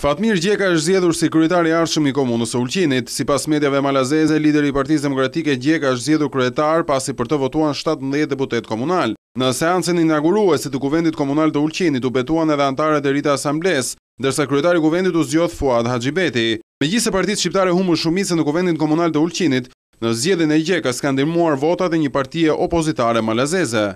Fatmir Gjeka është zjedhur si kryetar i arshëm i komunës e Ulqinit. Si pas medjave malazeze, lideri i partiz demokratike Gjeka është zjedhur kryetar pasi për të votuan 17 deputet komunal. Në seancën inaugurue si të kuvendit komunal të Ulqinit u betuan edhe antare të rita asambles, dërsa kryetar i kuvendit u zgjodh Fuad Hajibeti. Me gjithë partiz shqiptare humë shumisën në kuvendit komunal të Ulqinit, në zjedhin e Gjeka s'kandimuar votat e një partije opozitare malazeze.